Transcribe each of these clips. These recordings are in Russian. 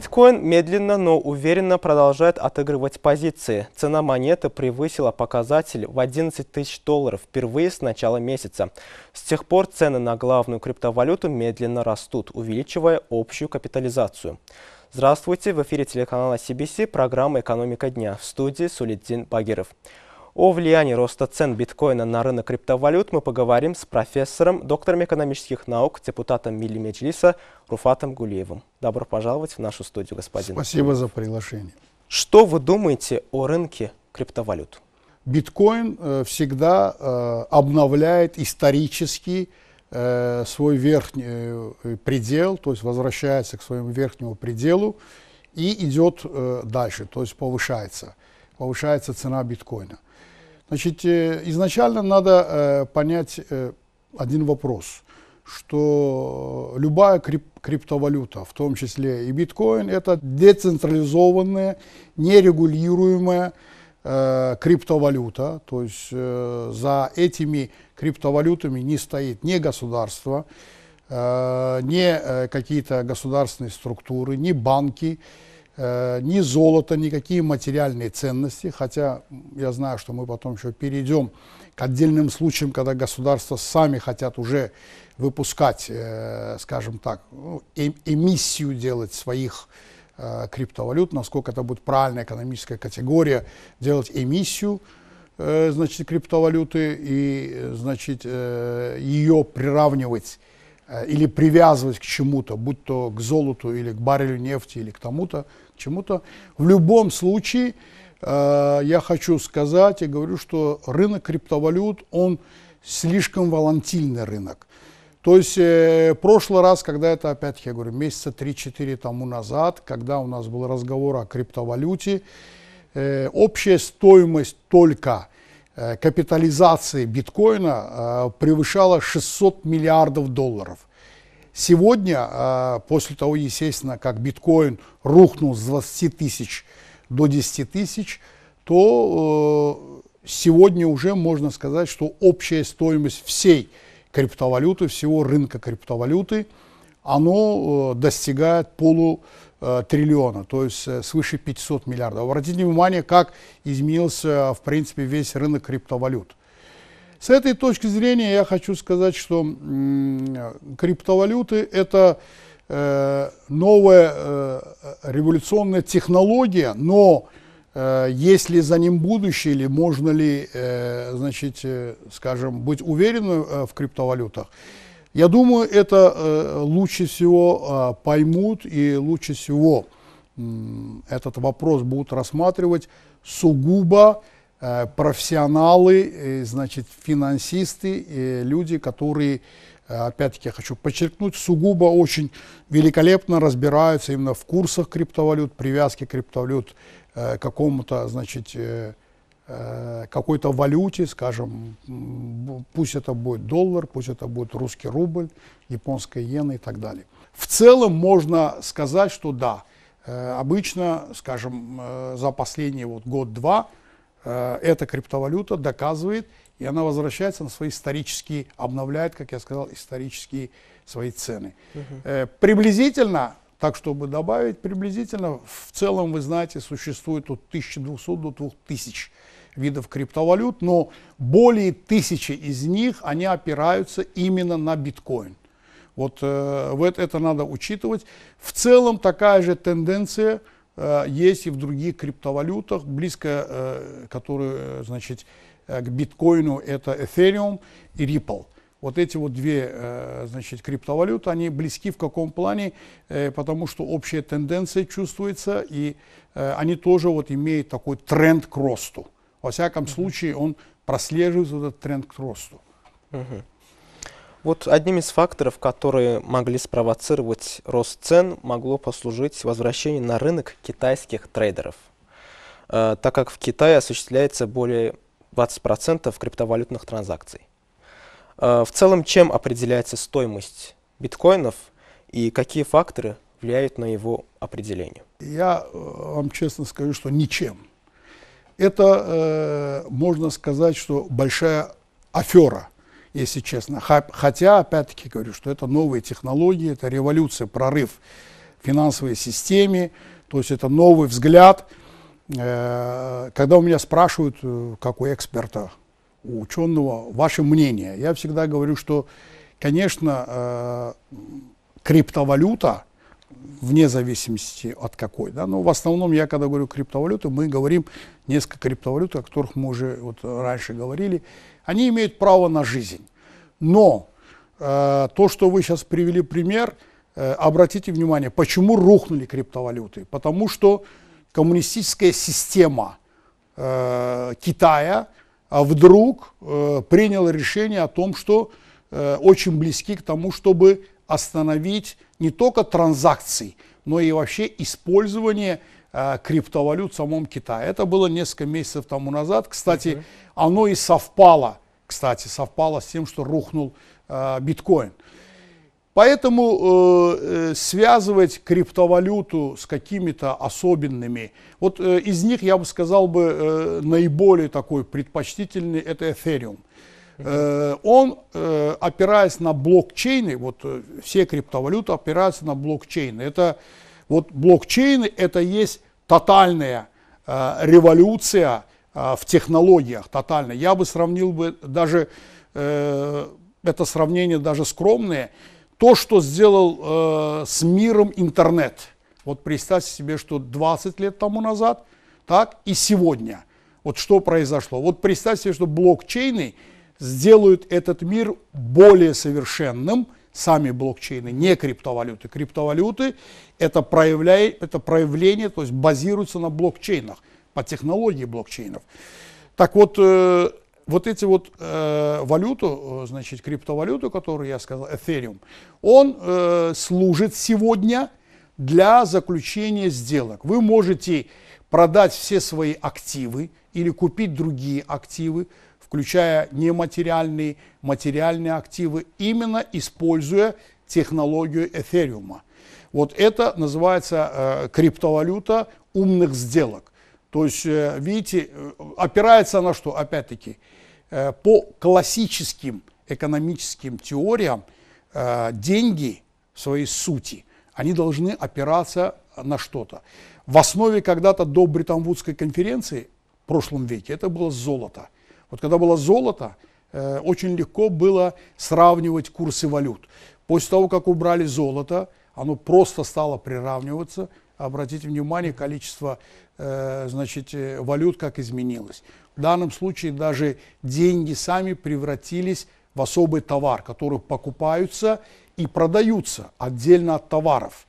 Биткоин медленно, но уверенно продолжает отыгрывать позиции. Цена монеты превысила показатель в 11 тысяч долларов впервые с начала месяца. С тех пор цены на главную криптовалюту медленно растут, увеличивая общую капитализацию. Здравствуйте, в эфире телеканала CBC, программа «Экономика дня» в студии Сулетдин Багиров. О влиянии роста цен биткоина на рынок криптовалют мы поговорим с профессором, доктором экономических наук, депутатом Милимеджлиса Руфатом Гулиевым. Добро пожаловать в нашу студию, господин. Спасибо за приглашение. Что вы думаете о рынке криптовалют? Биткоин э, всегда э, обновляет исторический э, свой верхний предел, то есть возвращается к своему верхнему пределу и идет дальше, то есть повышается. Повышается цена биткоина. Значит, э, изначально надо э, понять э, один вопрос, что любая крип криптовалюта, в том числе и биткоин, это децентрализованная, нерегулируемая криптовалюта. То есть за этими криптовалютами не стоит ни государство, э, ни какие-то государственные структуры, ни банки. Э, ни золото, никакие материальные ценности, хотя я знаю, что мы потом еще перейдем к отдельным случаям, когда государства сами хотят уже выпускать, э, скажем так, ну, э, эмиссию делать своих криптовалют, насколько это будет правильная экономическая категория, делать эмиссию, значит, криптовалюты и, значит, ее приравнивать или привязывать к чему-то, будь то к золоту или к баррелю нефти или к тому-то, чему-то. В любом случае, э, я хочу сказать и говорю, что рынок криптовалют, он слишком волатильный рынок. То есть э, прошлый раз, когда это опять, я говорю, месяца 3-4 тому назад, когда у нас был разговор о криптовалюте, э, общая стоимость только капитализации биткоина превышала 600 миллиардов долларов. Сегодня, а, после того, естественно, как биткоин рухнул с 20 тысяч до 10 тысяч, то э, сегодня уже можно сказать, что общая стоимость всей криптовалюты, всего рынка криптовалюты, оно э, достигает полутриллиона, э, то есть свыше 500 миллиардов. Обратите внимание, как изменился, в принципе, весь рынок криптовалют. С этой точки зрения я хочу сказать, что криптовалюты это э, новая э, революционная технология, но э, есть ли за ним будущее или можно ли, э, значит, э, скажем, быть уверенным э, в криптовалютах? Я думаю, это лучше всего поймут и лучше всего этот вопрос будут рассматривать сугубо Э, профессионалы, э, значит, финансисты, э, люди, которые, опять-таки, я хочу подчеркнуть, сугубо очень великолепно разбираются именно в курсах криптовалют, привязке криптовалют к какому-то, значит, какой-то валюте, скажем, пусть это будет доллар, пусть это будет русский рубль, японская иена и так далее. В целом можно сказать, что да, обычно, скажем, за последний вот год-два – Э, эта криптовалюта доказывает, и она возвращается на свои исторические, обновляет, как я сказал, исторические свои цены. Угу. приблизительно, так чтобы добавить, приблизительно в целом, вы знаете, существует от 1200 до 2000 видов криптовалют, но более тысячи из них, они опираются именно на биткоин. Вот э, вот это надо учитывать. В целом такая же тенденция – Э, есть и в других криптовалютах, близко, э, которые, э, значит, к биткоину это Ethereum и Ripple. Вот эти вот две, значит, криптовалюты, они близки в каком плане, потому что общая тенденция чувствуется, и они тоже вот имеют такой тренд к росту. Во всяком uh-huh. случае, он прослеживается этот тренд к росту. Uh-huh. Вот одним из факторов, которые могли спровоцировать рост цен, могло послужить возвращение на рынок китайских трейдеров, э, так как в Китае осуществляется более 20% криптовалютных транзакций. Э, в целом, чем определяется стоимость биткоинов и какие факторы влияют на его определение? Я э, вам честно скажу, что ничем. Это, э, можно сказать, что большая афера – если честно. Хотя, опять-таки говорю, что это новые технологии, это революция, прорыв в финансовой системе, то есть это новый взгляд. Э, когда у меня спрашивают, э, как у эксперта, у ученого, ваше мнение, я всегда говорю, что, конечно, э, криптовалюта, вне зависимости от какой. Да? Но в основном, я когда говорю криптовалюты, мы говорим несколько криптовалют, о которых мы уже вот раньше говорили они имеют право на жизнь. Но э, то, что вы сейчас привели пример, э, обратите внимание, почему рухнули криптовалюты? Потому что коммунистическая система э, Китая а вдруг э, приняла решение о том, что э, очень близки к тому, чтобы остановить не только транзакции, но и вообще использование Э, криптовалют в самом Китае. Это было несколько месяцев тому назад. Кстати, uh оно и совпало, кстати, совпало с тем, что рухнул э, биткоин. Поэтому э, э, связывать криптовалюту с какими-то особенными, вот э, из них я бы сказал бы э, наиболее такой предпочтительный это эфириум. Э, он, опираясь на блокчейны, вот все криптовалюты опираются на блокчейны. Это вот блокчейны это есть тотальная э, революция э, в технологиях, тотальная. Я бы сравнил бы даже, э, это сравнение даже скромное, то, что сделал э, с миром интернет. Вот представьте себе, что 20 лет тому назад, так, и сегодня. Вот что произошло. Вот представьте себе, что блокчейны сделают этот мир более совершенным – сами блокчейны, не криптовалюты. Криптовалюты это, проявляет, это проявление, то есть базируется на блокчейнах, по технологии блокчейнов. Так вот, э, вот эти вот э, валюту, э, значит, криптовалюту, которую я сказал, Ethereum, он э, служит сегодня для заключения сделок. Вы можете продать все свои активы или купить другие активы включая нематериальные, материальные активы, именно используя технологию эфириума. Вот это называется э, криптовалюта умных сделок. То есть, э, видите, э, опирается на что? Опять-таки, э, по классическим экономическим теориям э, деньги в своей сути, они должны опираться на что-то. В основе когда-то до бреттон конференции в прошлом веке это было золото – вот когда было золото, э, очень легко было сравнивать курсы валют. После того, как убрали золото, оно просто стало приравниваться. Обратите внимание, количество э, значит, э, валют как изменилось. В данном случае даже деньги сами превратились в особый товар, который покупаются и продаются отдельно от товаров.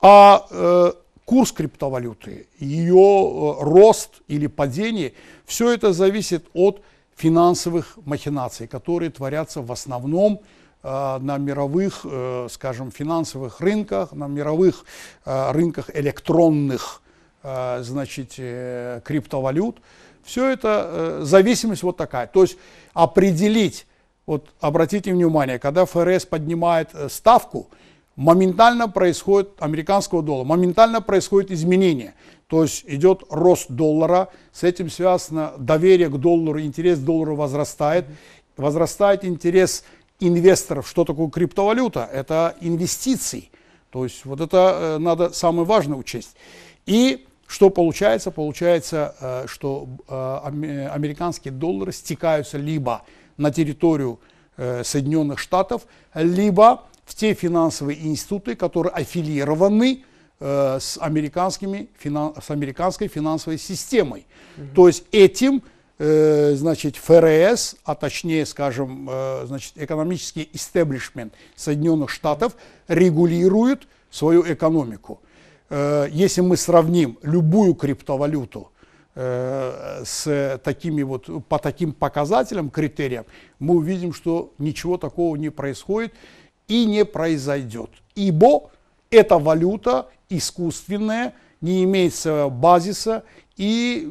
А курс криптовалюты, ее э, рост или падение, все это зависит от финансовых махинаций, которые творятся в основном э, на мировых, э, скажем, финансовых рынках, на мировых рынках электронных значит, криптовалют. Все это зависимость вот такая. То есть определить, вот обратите внимание, когда ФРС поднимает ставку, моментально происходит, американского доллара, моментально происходит изменение. То есть идет рост доллара, с этим связано доверие к доллару, интерес к доллару возрастает. Возрастает интерес инвесторов. Что такое криптовалюта? Это инвестиции. То есть вот это э, надо самое важное учесть. И что получается? Получается, э, что э, американские доллары стекаются либо на территорию Соединенных Штатов, либо в те финансовые институты, которые аффилированы э, с, американскими, финан, с американской финансовой системой. Угу. То есть этим э, значит, ФРС, а точнее, скажем, э, значит, экономический истеблишмент Соединенных Штатов регулирует свою экономику. если мы сравним любую криптовалюту, с такими вот, по таким показателям, критериям, мы увидим, что ничего такого не происходит и не произойдет, ибо эта валюта искусственная, не имеет своего базиса и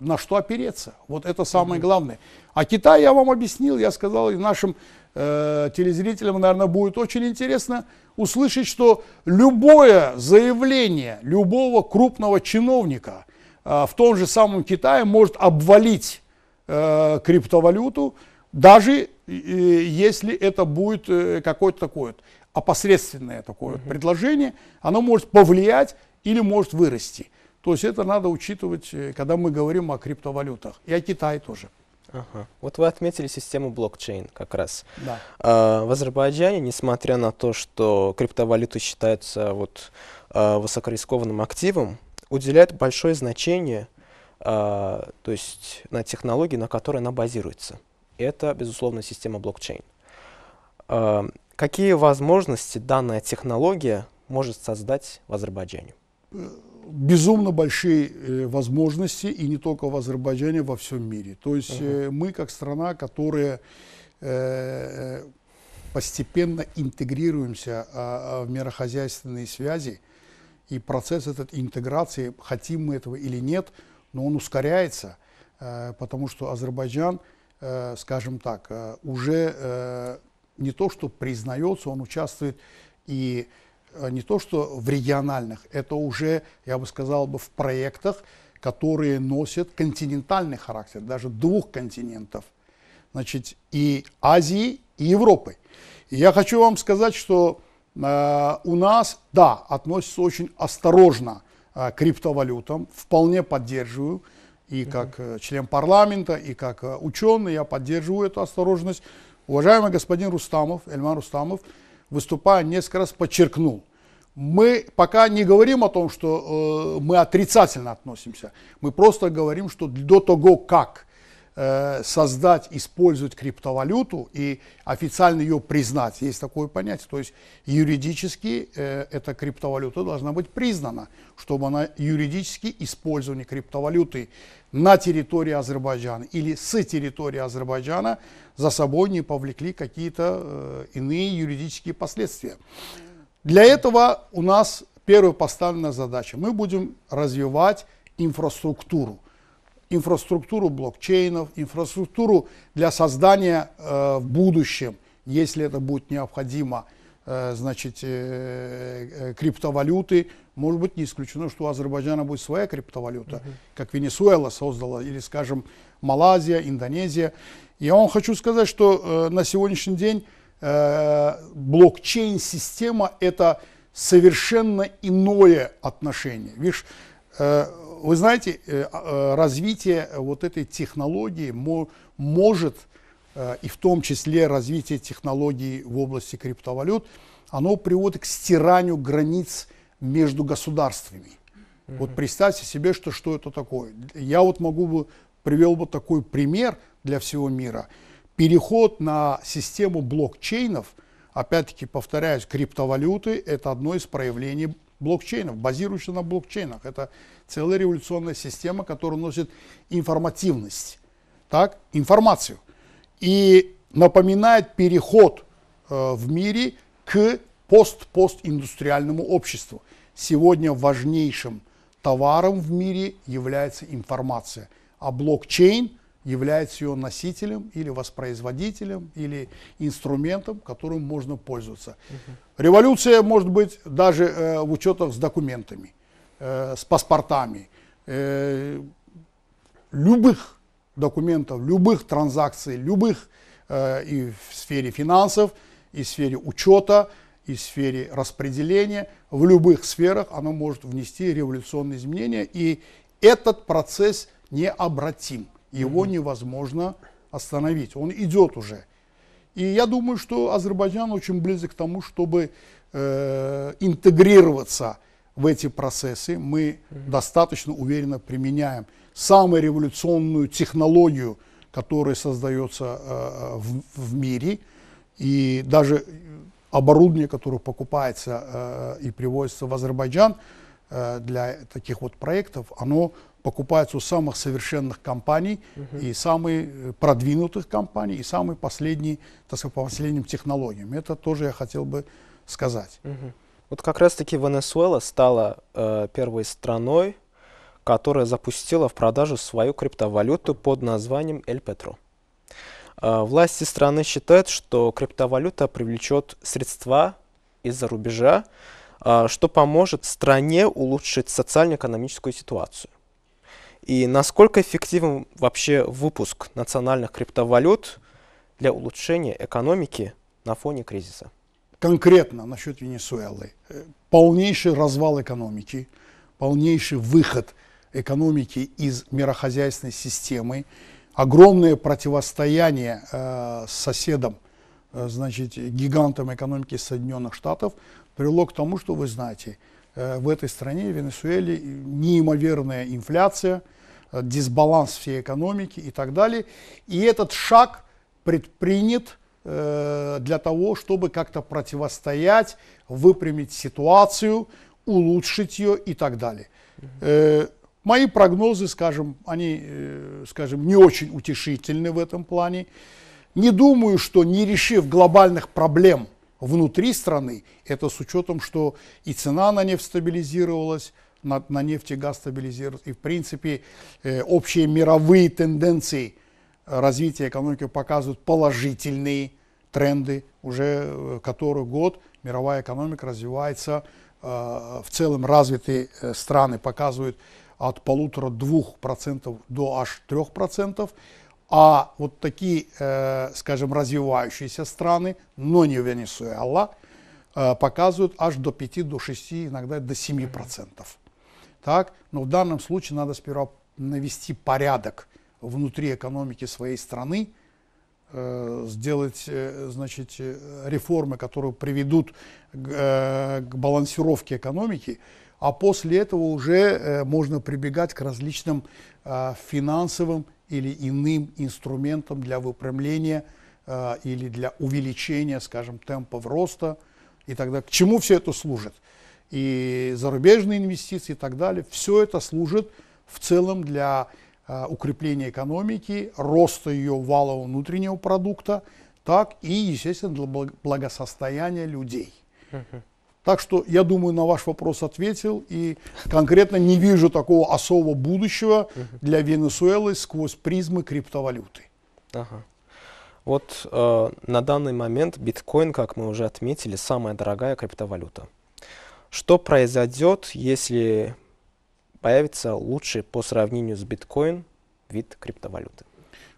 на что опереться. Вот это самое главное. А Китай я вам объяснил, я сказал, и нашим э, телезрителям, наверное, будет очень интересно услышать, что любое заявление любого крупного чиновника э, в том же самом Китае может обвалить э, криптовалюту, даже если это будет э, какое-то такое вот опосредственное такое угу. вот предложение, оно может повлиять или может вырасти. То есть это надо учитывать, э, когда мы говорим о криптовалютах. И о Китае тоже. Ага. Вот вы отметили систему блокчейн как раз. Да. А, в Азербайджане, несмотря на то, что криптовалюты считаются вот, а, высокорискованным активом, уделяют большое значение а, то есть, на технологии, на которой она базируется это, безусловно, система блокчейн. Эм, какие возможности данная технология может создать в Азербайджане? безумно большие э, возможности, и не только в Азербайджане, во всем мире. То есть угу. мы как страна, которая э, постепенно интегрируемся а, а, в мирохозяйственные связи, и процесс этот интеграции, хотим мы этого или нет, но он ускоряется, потому что Азербайджан – Э, скажем так, э, уже э, не то, что признается, он участвует и не то, что в региональных, это уже, я бы сказал бы, в проектах, которые носят континентальный характер, даже двух континентов, значит, и Азии, и Европы. И я хочу вам сказать, что э, у нас, да, относятся очень осторожно э, к криптовалютам, вполне поддерживаю, и как э, член парламента, и как э, ученый, я поддерживаю эту осторожность. Уважаемый господин Рустамов, Эльман Рустамов, выступая несколько раз, подчеркнул, мы пока не говорим о том, что э, мы отрицательно относимся, мы просто говорим, что до того, как Э, создать, использовать криптовалюту и официально ее признать. Есть такое понятие. То есть юридически э, эта криптовалюта должна быть признана, чтобы она юридически использование криптовалюты на территории Азербайджана или с территории Азербайджана за собой не повлекли какие-то э, иные юридические последствия. Для этого у нас первая поставленная задача. Мы будем развивать инфраструктуру инфраструктуру блокчейнов, инфраструктуру для создания э, в будущем, если это будет необходимо, э, значит, э, э криптовалюты. Может быть, не исключено, что у Азербайджана будет своя криптовалюта, угу. как Венесуэла создала, или, скажем, Малайзия, Индонезия. Я вам хочу сказать, что э, на сегодняшний день э, блокчейн-система – это совершенно иное отношение. Видишь, вы знаете, э, а, э, развитие вот этой технологии может, э, и в том числе развитие технологий в области криптовалют, оно приводит к стиранию границ между государствами. Mm-hmm. Вот представьте себе, что, что это такое. Я вот могу бы, привел бы такой пример для всего мира. Переход на систему блокчейнов, опять-таки повторяюсь, криптовалюты – это одно из проявлений блокчейнов, базирующихся на блокчейнах. Это целая революционная система, которая носит информативность, так, информацию. И напоминает переход э, в мире к пост-постиндустриальному обществу. Сегодня важнейшим товаром в мире является информация, а блокчейн является ее носителем или воспроизводителем или инструментом, которым можно пользоваться. Угу. Революция может быть даже э, в учетах с документами э, с паспортами, э, любых документов, любых транзакций, любых э, и в сфере финансов, и в сфере учета, и в сфере распределения, в любых сферах оно может внести революционные изменения, и этот процесс необратим, его mm-hmm. невозможно остановить, он идет уже. И я думаю, что Азербайджан очень близок к тому, чтобы э, интегрироваться в эти процессы мы достаточно уверенно применяем самую революционную технологию, которая создается э, э, в, в мире, и даже оборудование, которое покупается э, и привозится в Азербайджан э, для таких вот проектов, оно покупается у самых совершенных компаний угу. и самых э, продвинутых компаний и самые последние, так сказать, по последним технологиям. Это тоже я хотел бы сказать. Угу. Вот как раз-таки Венесуэла стала э, первой страной, которая запустила в продажу свою криптовалюту под названием Эль Петро. Э, власти страны считают, что криптовалюта привлечет средства из-за рубежа, э, что поможет стране улучшить социально-экономическую ситуацию. И насколько эффективен вообще выпуск национальных криптовалют для улучшения экономики на фоне кризиса? конкретно насчет Венесуэлы. Э, полнейший развал экономики, полнейший выход экономики из мирохозяйственной системы, огромное противостояние э, с соседом, э, значит, гигантом экономики Соединенных Штатов привело к тому, что вы знаете, э, в этой стране, в Венесуэле, э, неимоверная инфляция, э, дисбаланс всей экономики и так далее. И этот шаг предпринят – Э, для того, чтобы как-то противостоять, выпрямить ситуацию, улучшить ее и так далее. Угу. Мои прогнозы, скажем, они, э, скажем, не очень утешительны в этом плане. Не думаю, что не решив глобальных проблем внутри страны, это с учетом, что и цена на нефть стабилизировалась, на, на нефть и газ стабилизировалась, и в принципе э, общие мировые тенденции – развития экономики показывают положительные тренды. Уже э, который год мировая экономика развивается. Э, в целом развитые э, страны показывают от полутора двух процентов до аж трех процентов. А вот такие, скажем, развивающиеся страны, но не Венесуэла, показывают аж до 5, до 6, иногда до 7 процентов. Так? Но в данном случае надо сперва навести порядок – внутри экономики своей страны, э, сделать э, значит, э, реформы, которые приведут к балансировке экономики, а после этого уже можно прибегать к различным финансовым или иным инструментам для выпрямления или для увеличения, скажем, темпов роста и так далее. К чему все это служит? И зарубежные инвестиции и так далее, все это служит в целом для а, укрепления экономики, роста ее валового внутреннего продукта, так и, естественно, для благосостояния людей. Так что я думаю, на ваш вопрос ответил и конкретно не вижу такого особого будущего для Венесуэлы сквозь призмы криптовалюты. Ага. Вот э, на данный момент биткоин, как мы уже отметили, самая дорогая криптовалюта. Что произойдет, если появится лучший по сравнению с биткоин вид криптовалюты?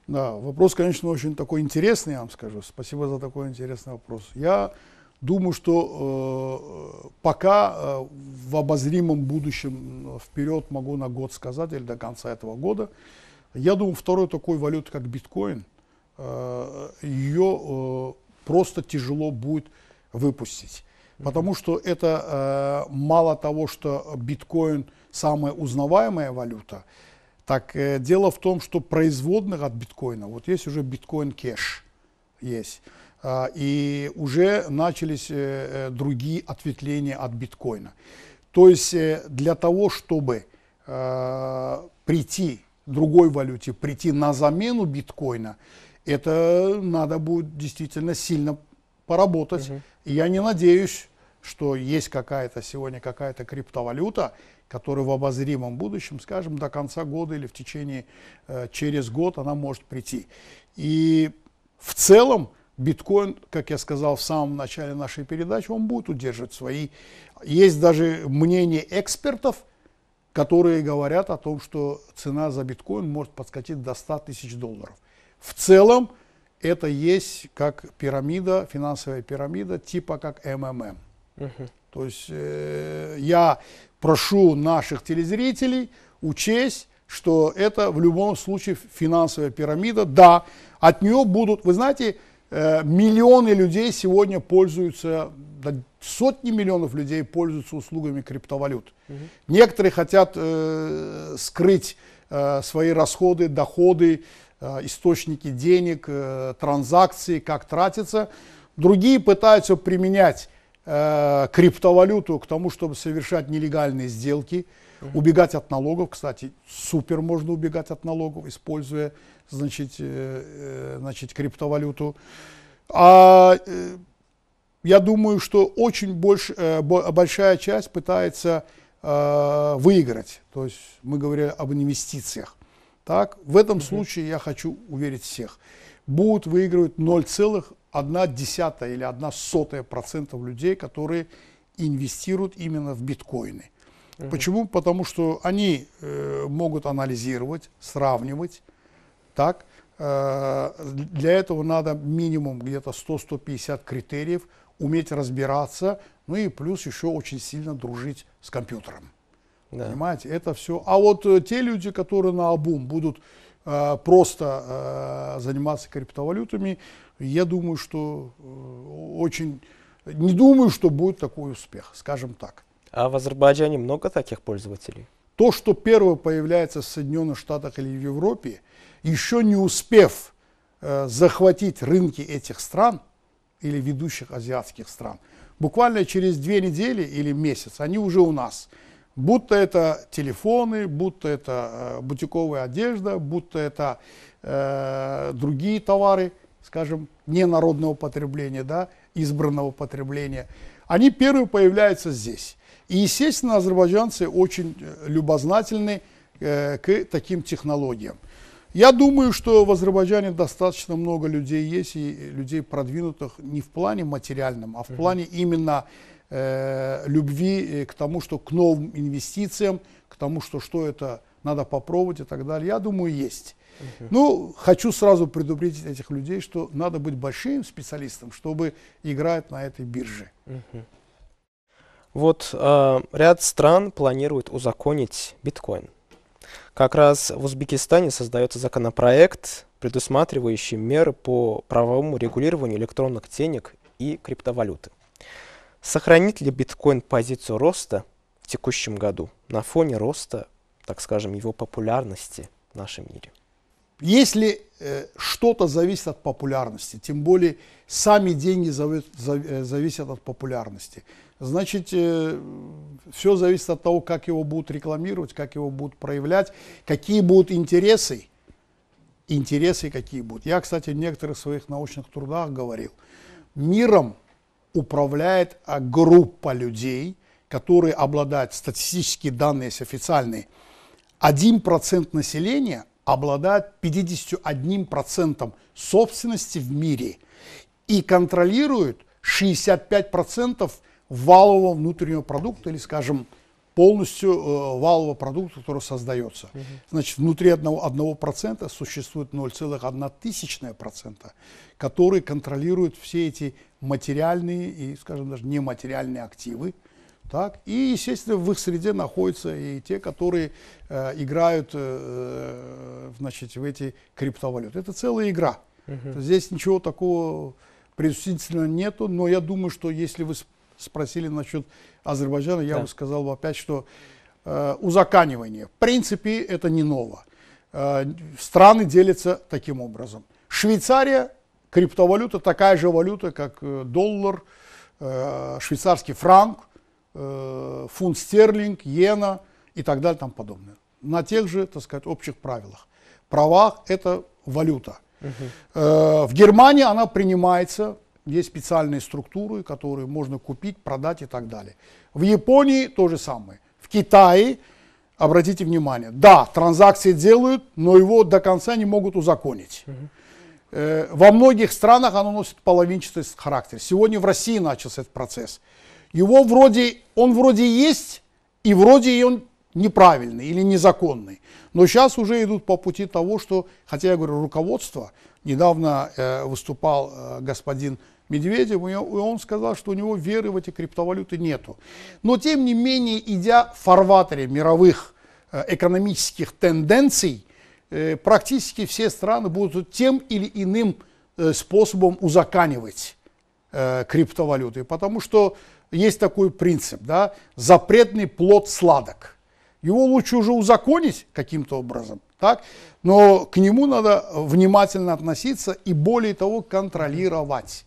Да, вопрос, конечно, очень такой интересный, я вам скажу. Спасибо за такой интересный вопрос. Я думаю, что э, пока э, в обозримом будущем э, вперед могу на год сказать или до конца этого года, я думаю, второй такой валюты, как биткоин, э, ее э, просто тяжело будет выпустить. Потому что это э, мало того, что биткоин – самая узнаваемая валюта, так э, дело в том, что производных от биткоина, вот есть уже биткоин кэш, есть, э, и уже начались э, э, другие ответвления от биткоина. То есть э, для того, чтобы э, прийти другой валюте, прийти на замену биткоина, это надо будет действительно сильно поработать. Угу. я не надеюсь, что есть какая-то сегодня какая-то криптовалюта, которая в обозримом будущем, скажем, до конца года или в течение э, через год она может прийти. И в целом биткоин, как я сказал в самом начале нашей передачи, он будет удерживать свои. Есть даже мнение экспертов, которые говорят о том, что цена за биткоин может подскочить до 100 тысяч долларов. В целом это есть как пирамида, финансовая пирамида типа как МММ. Угу. То есть э, я прошу наших телезрителей учесть, что это в любом случае финансовая пирамида. Да, от нее будут, вы знаете, э, миллионы людей сегодня пользуются, да, сотни миллионов людей пользуются услугами криптовалют. Угу. Некоторые хотят э, скрыть э, свои расходы, доходы, э, источники денег, э, транзакции, как тратится. Другие пытаются применять э, криптовалюту к тому, чтобы совершать нелегальные сделки, угу. убегать от налогов. Кстати, супер можно убегать от налогов, используя значит, э, э значит, криптовалюту. А э, я думаю, что очень больш, э, большая часть пытается э, выиграть. То есть мы говорили об инвестициях. Так, в этом угу. случае я хочу уверить всех. Будут выигрывать 0,0 одна десятая или одна сотая процентов людей, которые инвестируют именно в биткоины. Угу. Почему? Потому что они э, могут анализировать, сравнивать, так, э, для этого надо минимум где-то 100-150 критериев, уметь разбираться, ну и плюс еще очень сильно дружить с компьютером. Да. Понимаете, это все. А вот э, те люди, которые на обум будут э, просто э, заниматься криптовалютами, я думаю, что э, очень... Не думаю, что будет такой успех, скажем так. А в Азербайджане много таких пользователей? То, что первое появляется в Соединенных Штатах или в Европе, еще не успев э, захватить рынки этих стран или ведущих азиатских стран, буквально через две недели или месяц они уже у нас. Будто это телефоны, будто это э, бутиковая одежда, будто это э, другие товары – скажем, ненародного потребления, да, избранного потребления, они первые появляются здесь. И, естественно, азербайджанцы очень э, любознательны э, к таким технологиям. Я думаю, что в Азербайджане достаточно много людей есть, и людей продвинутых не в плане материальном, а в плане именно э, любви э, к тому, что к новым инвестициям, к тому, что что это надо попробовать и так далее. Я думаю, есть. Uh -huh. Ну, хочу сразу предупредить этих людей, что надо быть большим специалистом, чтобы играть на этой бирже. Uh -huh. Вот э, ряд стран планирует узаконить биткоин. Как раз в Узбекистане создается законопроект, предусматривающий меры по правовому регулированию электронных денег и криптовалюты. Сохранит ли биткоин позицию роста в текущем году на фоне роста так скажем, его популярности в нашем мире. Если э, что-то зависит от популярности, тем более сами деньги зави зави э, зависят от популярности, значит, э, все зависит от того, как его будут рекламировать, как его будут проявлять, какие будут интересы, интересы какие будут. Я, кстати, в некоторых своих научных трудах говорил, миром управляет группа людей, которые обладают статистические данные, официальные, 1% населения обладает 51% собственности в мире и контролирует 65% валового внутреннего продукта или, скажем, полностью э, валового продукта, который создается. Угу. Значит, внутри одного, одного процента существует 0,1%, который контролирует все эти материальные и, скажем, даже нематериальные активы. Так? И, естественно, в их среде находятся и те, которые э, играют э, значит, в эти криптовалюты. Это целая игра. Угу. Здесь ничего такого предусмотрительного нету, но я думаю, что если вы спросили насчет Азербайджана, я да. бы сказал бы опять, что э, узаканивание. В принципе, это не ново. Э, страны делятся таким образом. Швейцария, криптовалюта, такая же валюта, как э, доллар, э, швейцарский франк, э, фунт стерлинг, иена и так далее, там подобное. На тех же, так сказать, общих правилах. Правах – это валюта. Угу. в Германии она принимается, есть специальные структуры, которые можно купить, продать и так далее. В Японии то же самое. В Китае, обратите внимание, да, транзакции делают, но его до конца не могут узаконить. Угу во многих странах оно носит половинчатый характер. Сегодня в России начался этот процесс его вроде, он вроде есть, и вроде и он неправильный или незаконный. Но сейчас уже идут по пути того, что, хотя я говорю, руководство, недавно э, выступал э, господин Медведев, и он сказал, что у него веры в эти криптовалюты нету. Но тем не менее, идя в фарватере мировых э, экономических тенденций, э, практически все страны будут тем или иным э, способом узаканивать э, криптовалюты, потому что есть такой принцип, да, запретный плод сладок. Его лучше уже узаконить каким-то образом, так, но к нему надо внимательно относиться и более того контролировать.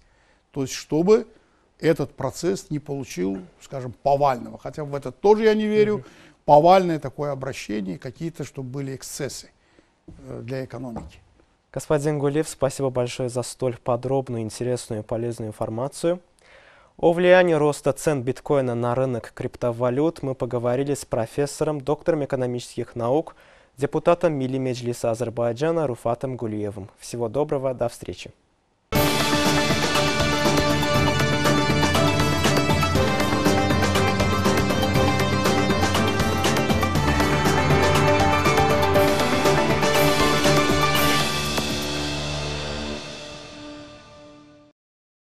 То есть, чтобы этот процесс не получил, скажем, повального. Хотя в это тоже я не верю. Повальное такое обращение, какие-то, чтобы были эксцессы э, для экономики. Господин Гулев, спасибо большое за столь подробную, интересную и полезную информацию. О влиянии роста цен биткоина на рынок криптовалют мы поговорили с профессором, доктором экономических наук, депутатом Мили Меджлиса Азербайджана Руфатом Гулиевым. Всего доброго, до встречи.